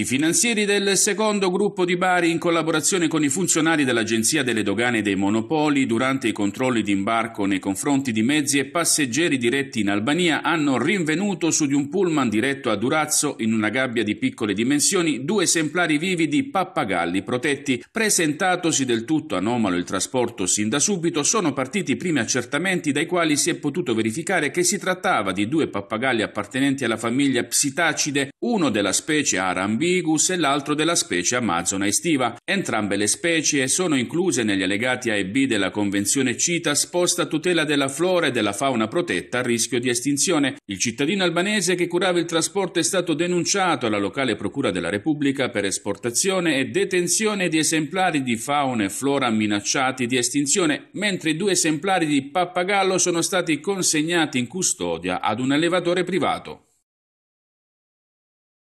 I finanzieri del secondo gruppo di Bari, in collaborazione con i funzionari dell'Agenzia delle Dogane e dei Monopoli, durante i controlli di imbarco nei confronti di mezzi e passeggeri diretti in Albania, hanno rinvenuto su di un pullman diretto a Durazzo, in una gabbia di piccole dimensioni, due esemplari vivi di pappagalli protetti. Presentatosi del tutto anomalo il trasporto sin da subito, sono partiti i primi accertamenti dai quali si è potuto verificare che si trattava di due pappagalli appartenenti alla famiglia Psitacide, uno della specie Arambi Amigus e l'altro della specie Amazona estiva. Entrambe le specie sono incluse negli allegati A e B della Convenzione CITA posta a tutela della flora e della fauna protetta a rischio di estinzione. Il cittadino albanese che curava il trasporto è stato denunciato alla locale procura della Repubblica per esportazione e detenzione di esemplari di fauna e flora minacciati di estinzione, mentre due esemplari di pappagallo sono stati consegnati in custodia ad un allevatore privato.